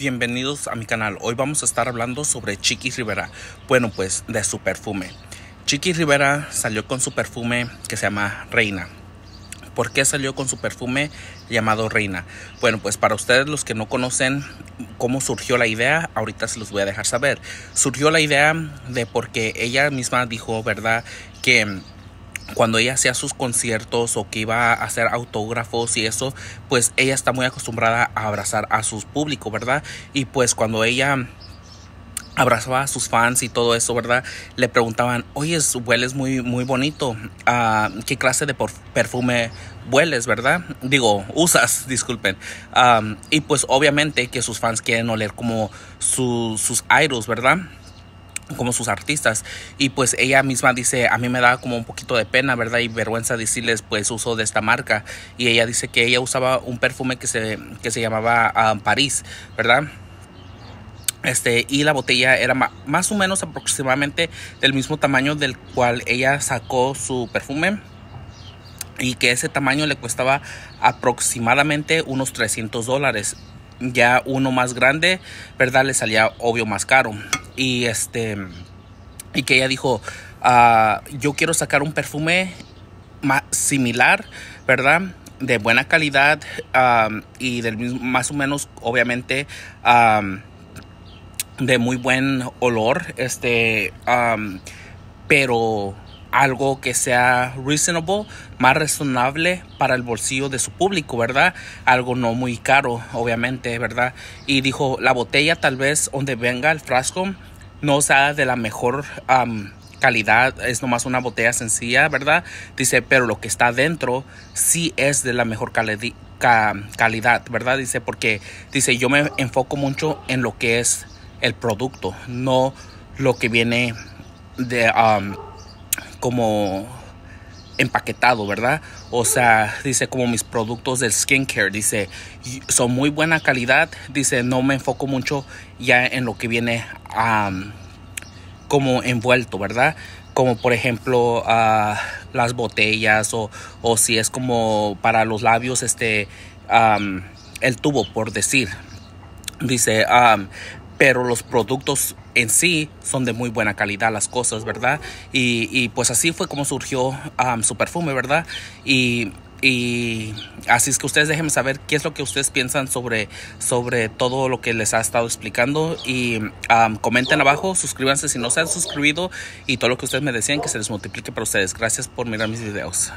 bienvenidos a mi canal. Hoy vamos a estar hablando sobre Chiqui Rivera, bueno pues de su perfume. Chiqui Rivera salió con su perfume que se llama Reina. ¿Por qué salió con su perfume llamado Reina? Bueno, pues para ustedes los que no conocen cómo surgió la idea, ahorita se los voy a dejar saber. Surgió la idea de porque ella misma dijo, ¿verdad? Que cuando ella hacía sus conciertos o que iba a hacer autógrafos y eso, pues ella está muy acostumbrada a abrazar a su público, ¿verdad? Y pues cuando ella abrazaba a sus fans y todo eso, ¿verdad? Le preguntaban, oye, hueles muy, muy bonito, ah, ¿qué clase de perfume hueles, verdad? Digo, usas, disculpen. Ah, y pues obviamente que sus fans quieren oler como sus idols, ¿verdad? como sus artistas y pues ella misma dice a mí me da como un poquito de pena verdad y vergüenza decirles pues uso de esta marca y ella dice que ella usaba un perfume que se se llamaba ah, París verdad este, y la botella era más o menos aproximadamente del mismo tamaño del cual ella sacó su perfume y que ese tamaño le costaba aproximadamente unos 300 dólares ya uno más grande, ¿verdad? Le salía obvio más caro. Y este, y que ella dijo, ah, yo quiero sacar un perfume más similar, ¿verdad? De buena calidad y del mismo, más o menos, obviamente, de muy buen olor, este, pero algo que sea reasonable, más razonable para el bolsillo de su público, ¿verdad? Algo no muy caro, obviamente, ¿verdad? Y dijo, la botella tal vez donde venga el frasco no sea de la mejor calidad, es nomás una botella sencilla, ¿verdad? Dice, pero lo que está dentro sí es de la mejor calidad, ¿verdad? Dice, porque dice, yo me enfoco mucho en lo que es el producto, no lo que viene de como empaquetado, ¿verdad? O sea, dice como mis productos del skincare, dice, son muy buena calidad, dice, no me enfoco mucho ya en lo que viene como envuelto, ¿verdad? Como por ejemplo ah, las botellas o, o, si es como para los labios, este, el tubo, por decir. Dice, pero los productos en sí son de muy buena calidad las cosas, ¿verdad? Y, pues así fue como surgió su perfume, ¿verdad? Y, así es que ustedes déjenme saber qué es lo que ustedes piensan sobre, sobre todo lo que les ha estado explicando y comenten abajo, suscríbanse si no se han suscrito y todo lo que ustedes me decían que se les multiplique para ustedes. Gracias por mirar mis videos.